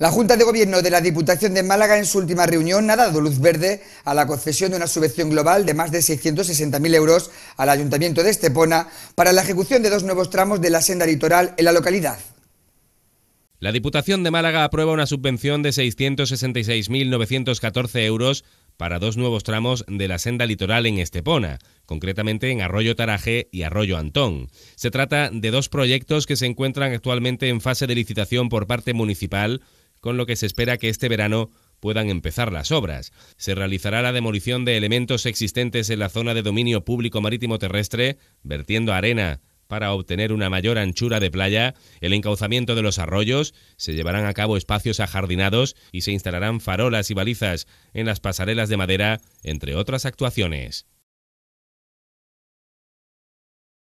La Junta de Gobierno de la Diputación de Málaga en su última reunión ha dado luz verde a la concesión de una subvención global de más de 660.000 euros al Ayuntamiento de Estepona para la ejecución de dos nuevos tramos de la senda litoral en la localidad. La Diputación de Málaga aprueba una subvención de 666.914 euros para dos nuevos tramos de la senda litoral en Estepona, concretamente en Arroyo Taraje y Arroyo Antón. Se trata de dos proyectos que se encuentran actualmente en fase de licitación por parte municipal con lo que se espera que este verano puedan empezar las obras. Se realizará la demolición de elementos existentes en la zona de dominio público marítimo terrestre, vertiendo arena para obtener una mayor anchura de playa, el encauzamiento de los arroyos, se llevarán a cabo espacios ajardinados y se instalarán farolas y balizas en las pasarelas de madera, entre otras actuaciones.